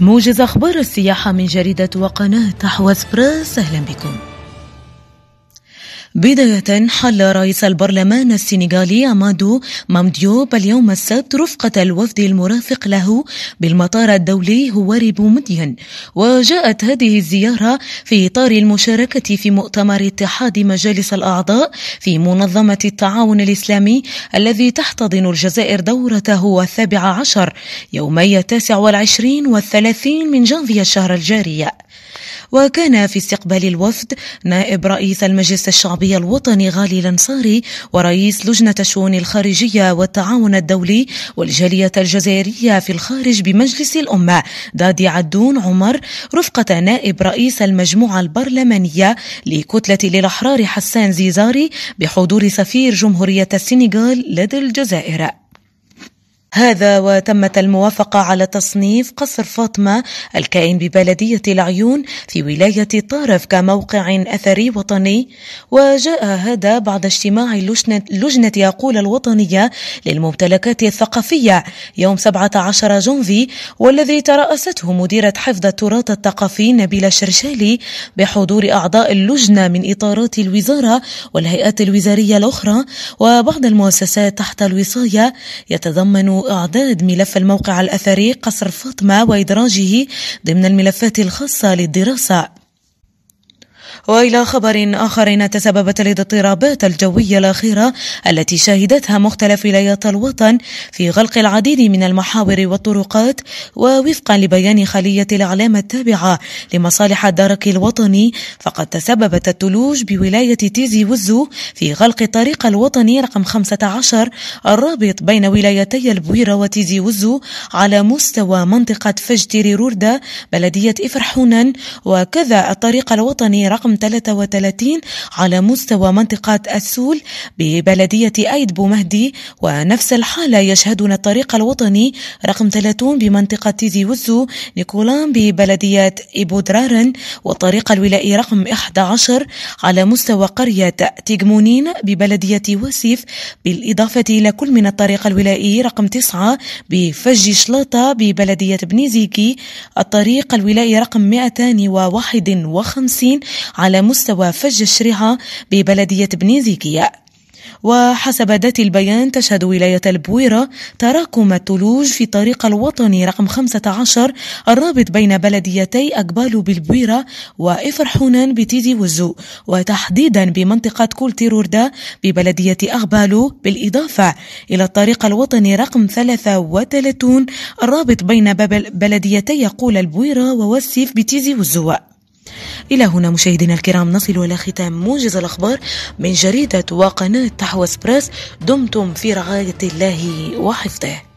موجز أخبار السياحة من جريدة وقناة أحوز براس أهلا بكم بداية حل رئيس البرلمان السنغالي أمادو مامديوب اليوم السبت رفقة الوفد المرافق له بالمطار الدولي هواري بومدين وجاءت هذه الزيارة في إطار المشاركة في مؤتمر اتحاد مجالس الأعضاء في منظمة التعاون الإسلامي الذي تحتضن الجزائر دورته السابعة عشر يومي التاسع والعشرين والثلاثين من جانفي الشهر الجاري وكان في استقبال الوفد نائب رئيس المجلس الشعبي الوطني غالي الانصاري ورئيس لجنه الشؤون الخارجيه والتعاون الدولي والجاليه الجزائريه في الخارج بمجلس الامه دادي عدون عمر رفقه نائب رئيس المجموعه البرلمانيه لكتله للاحرار حسان زيزاري بحضور سفير جمهوريه السنغال لدى الجزائر هذا وتمت الموافقة على تصنيف قصر فاطمة الكائن ببلدية العيون في ولاية طارف كموقع أثري وطني وجاء هذا بعد اجتماع لجنة, لجنة يقول الوطنية للممتلكات الثقافية يوم 17 جونفي والذي ترأسته مديرة حفظ التراث الثقافي نبيلة شرشالي بحضور أعضاء اللجنة من إطارات الوزارة والهيئات الوزارية الأخرى وبعض المؤسسات تحت الوصاية يتضمن إعداد ملف الموقع الأثري قصر فاطمة وإدراجه ضمن الملفات الخاصة للدراسة والى خبر اخر تسببت الاضطرابات الجويه الاخيره التي شهدتها مختلف ولايات الوطن في غلق العديد من المحاور والطرقات ووفقا لبيان خليه الاعلام التابعه لمصالح الدرك الوطني فقد تسببت الثلوج بولايه تيزي وزو في غلق الطريق الوطني رقم 15 الرابط بين ولايتي البويره وتيزي وزو على مستوى منطقه فجتير روردا بلديه افرحونن وكذا الطريق الوطني رقم رقم 33 على مستوى منطقة السول ببلدية أيد بومهدي ونفس الحالة يشهدنا الطريق الوطني رقم 30 بمنطقة تيزي وزو نيكولان ببلدية إبودرارن والطريق الولائي رقم 11 على مستوى قرية تيغمونين ببلدية وسيف بالإضافة إلى كل من الطريق الولائي رقم 9 بفج شلاطة ببلدية بنيزيكي الطريق الولائي رقم 251 على مستوى فج الشريعة ببلدية زيكية. وحسب ذات البيان تشهد ولاية البويرة تراكم الثلوج في طريق الوطني رقم 15 الرابط بين بلديتي أقبال بالبويرة وإفرحونان بتيدي وزو وتحديدا بمنطقة كولتيروردا ببلدية أغبالو بالإضافة إلى الطريق الوطني رقم 33 الرابط بين بلديتي قول البويرة ووسيف بتيزي وزو إلى هنا مشاهدينا الكرام نصل إلى ختام موجز الأخبار من جريدة وقناة تحوى بريس دمتم في رعاية الله وحفظه